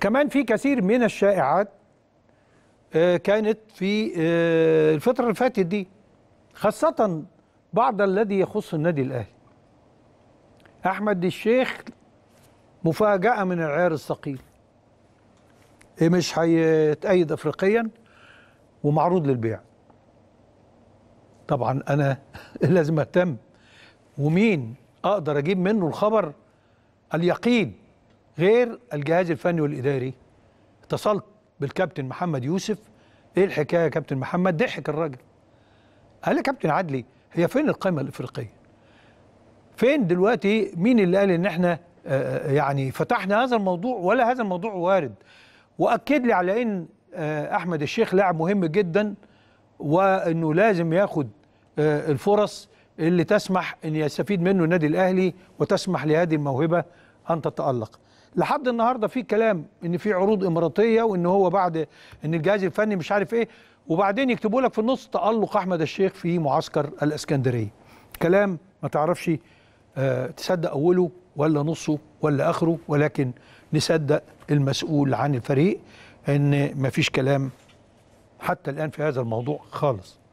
كمان في كثير من الشائعات آه، كانت في آه، الفترة اللي فاتت دي خاصة بعض الذي يخص النادي الأهلي أحمد الشيخ مفاجأة من العيار الثقيل إيه، مش هيتأيد أفريقيا ومعروض للبيع طبعا أنا لازم أهتم ومين أقدر أجيب منه الخبر اليقين غير الجهاز الفني والاداري اتصلت بالكابتن محمد يوسف ايه الحكايه يا كابتن محمد ضحك الراجل قال لي كابتن عدلي هي فين القائمه الافريقيه فين دلوقتي مين اللي قال ان احنا آه، آه، يعني فتحنا هذا الموضوع ولا هذا الموضوع وارد واكد لي على ان آه، احمد الشيخ لاعب مهم جدا وانه لازم ياخد الفرص اللي تسمح ان يستفيد منه النادي الاهلي وتسمح لهذه الموهبه ان تتالق لحد النهارده في كلام ان في عروض اماراتيه وان هو بعد ان الجهاز الفني مش عارف ايه وبعدين يكتبوا لك في النص تالق احمد الشيخ في معسكر الاسكندريه كلام ما تعرفش آه، تصدق اوله ولا نصه ولا اخره ولكن نصدق المسؤول عن الفريق ان ما فيش كلام حتى الان في هذا الموضوع خالص